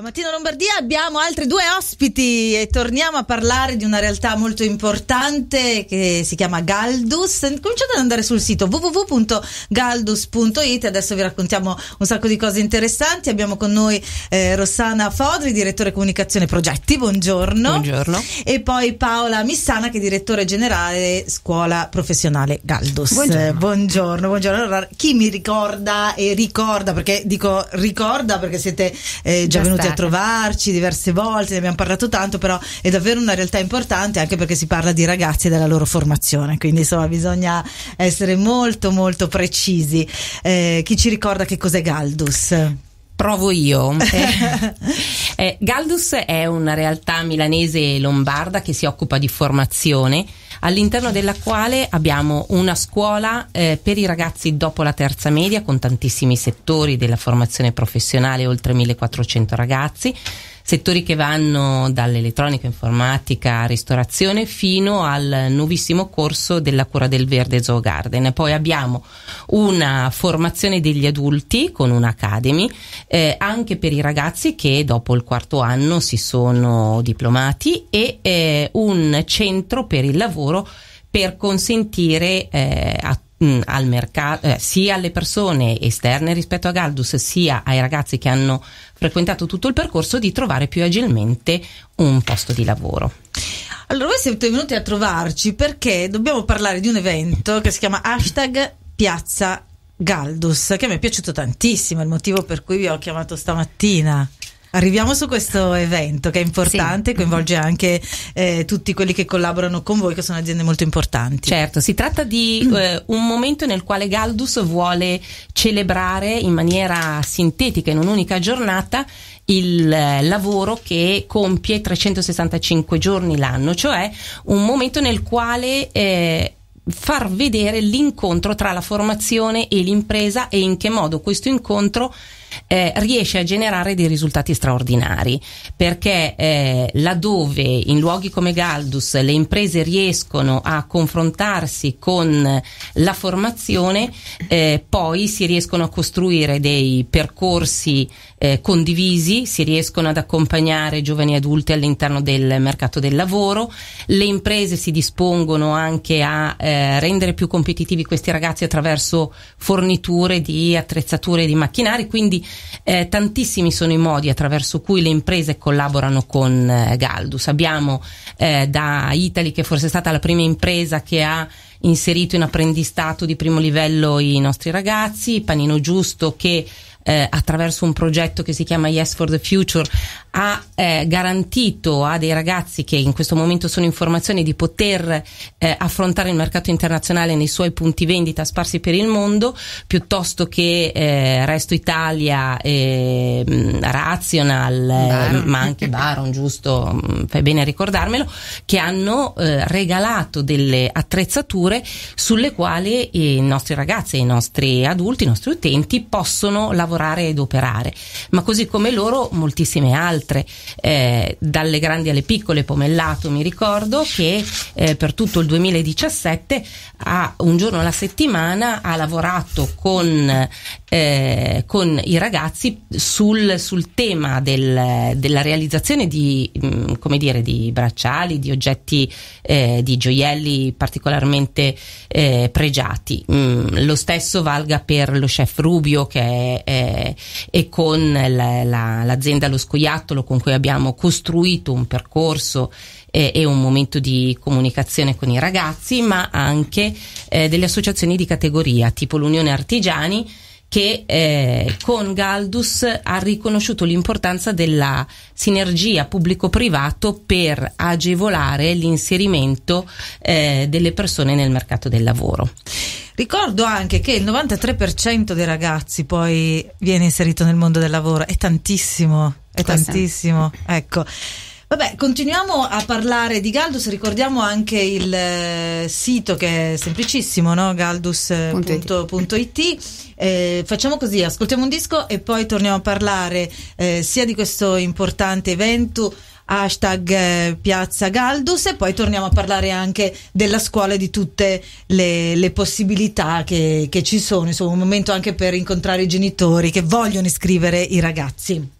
A Mattino Lombardia abbiamo altri due ospiti e torniamo a parlare di una realtà molto importante che si chiama Galdus. Cominciate ad andare sul sito www.galdus.it, adesso vi raccontiamo un sacco di cose interessanti. Abbiamo con noi eh, Rossana Fodri, direttore comunicazione progetti, buongiorno. Buongiorno. E poi Paola Missana che è direttore generale scuola professionale Galdus. Buongiorno. Eh, buongiorno, buongiorno. Allora, chi mi ricorda e ricorda, perché dico ricorda perché siete eh, già, già venuti a esatto. trovarci diverse volte, ne abbiamo parlato tanto, però è davvero una realtà importante anche perché si parla di ragazzi e della loro formazione, quindi insomma bisogna essere molto molto precisi. Eh, chi ci ricorda che cos'è Galdus? provo io. Eh, eh, Galdus è una realtà milanese e lombarda che si occupa di formazione all'interno della quale abbiamo una scuola eh, per i ragazzi dopo la terza media con tantissimi settori della formazione professionale, oltre 1400 ragazzi settori che vanno dall'elettronica, informatica, ristorazione fino al nuovissimo corso della cura del verde Zoo Garden. Poi abbiamo una formazione degli adulti con un'academy eh, anche per i ragazzi che dopo il quarto anno si sono diplomati e eh, un centro per il lavoro per consentire eh, a mh, mm, al mercato, eh, sia alle persone esterne rispetto a Galdus, sia ai ragazzi che hanno frequentato tutto il percorso, di trovare più agilmente un posto di lavoro. Allora, voi siete venuti a trovarci perché dobbiamo parlare di un evento che si chiama hashtag Piazza Galdus, che mi è piaciuto tantissimo, è il motivo per cui vi ho chiamato stamattina. Arriviamo su questo evento che è importante, sì. coinvolge anche eh, tutti quelli che collaborano con voi, che sono aziende molto importanti. Certo, si tratta di eh, un momento nel quale Galdus vuole celebrare in maniera sintetica, in un'unica giornata, il eh, lavoro che compie 365 giorni l'anno, cioè un momento nel quale eh, far vedere l'incontro tra la formazione e l'impresa e in che modo questo incontro eh, riesce a generare dei risultati straordinari perché eh, laddove in luoghi come Galdus le imprese riescono a confrontarsi con la formazione eh, poi si riescono a costruire dei percorsi eh, condivisi, si riescono ad accompagnare giovani adulti all'interno del mercato del lavoro, le imprese si dispongono anche a eh, rendere più competitivi questi ragazzi attraverso forniture di attrezzature e di macchinari, quindi eh, tantissimi sono i modi attraverso cui le imprese collaborano con eh, Galdus. Abbiamo eh, da Italy, che forse è stata la prima impresa che ha inserito in apprendistato di primo livello i nostri ragazzi, Panino Giusto che eh, attraverso un progetto che si chiama Yes for the Future ha eh, garantito a dei ragazzi che in questo momento sono in formazione di poter eh, affrontare il mercato internazionale nei suoi punti vendita sparsi per il mondo piuttosto che eh, Resto Italia, eh, Rational, Baron. Eh, ma anche Baron, giusto, mm, fai bene a ricordarmelo, che hanno eh, regalato delle attrezzature sulle quali i nostri ragazzi, i nostri adulti, i nostri utenti possono lavorare lavorare ed operare, ma così come loro moltissime altre, eh, dalle grandi alle piccole, Pomellato mi ricordo, che eh, per tutto il 2017 ha, un giorno alla settimana ha lavorato con, eh, con i ragazzi sul, sul tema del, della realizzazione di, mh, mm, come dire, di bracciali, di oggetti, eh, di gioielli particolarmente eh, pregiati. Mm, lo stesso valga per lo chef Rubio che è, è e con la, la, l'azienda Lo Scoiattolo con cui abbiamo costruito un percorso eh, e un momento di comunicazione con i ragazzi, ma anche eh, delle associazioni di categoria, tipo l'Unione Artigiani che eh, con Galdus ha riconosciuto l'importanza della sinergia pubblico-privato per agevolare l'inserimento eh, delle persone nel mercato del lavoro. Ricordo anche che il 93% dei ragazzi poi viene inserito nel mondo del lavoro, è tantissimo, è Questa. tantissimo. Ecco. Vabbè, continuiamo a parlare di Galdus, ricordiamo anche il eh, sito che è semplicissimo, no? galdus.it. Eh, facciamo così, ascoltiamo un disco e poi torniamo a parlare eh, sia di questo importante evento hashtag eh, Piazza Galdus e poi torniamo a parlare anche della scuola e di tutte le, le possibilità che, che, ci sono, insomma un momento anche per incontrare i genitori che vogliono iscrivere i ragazzi.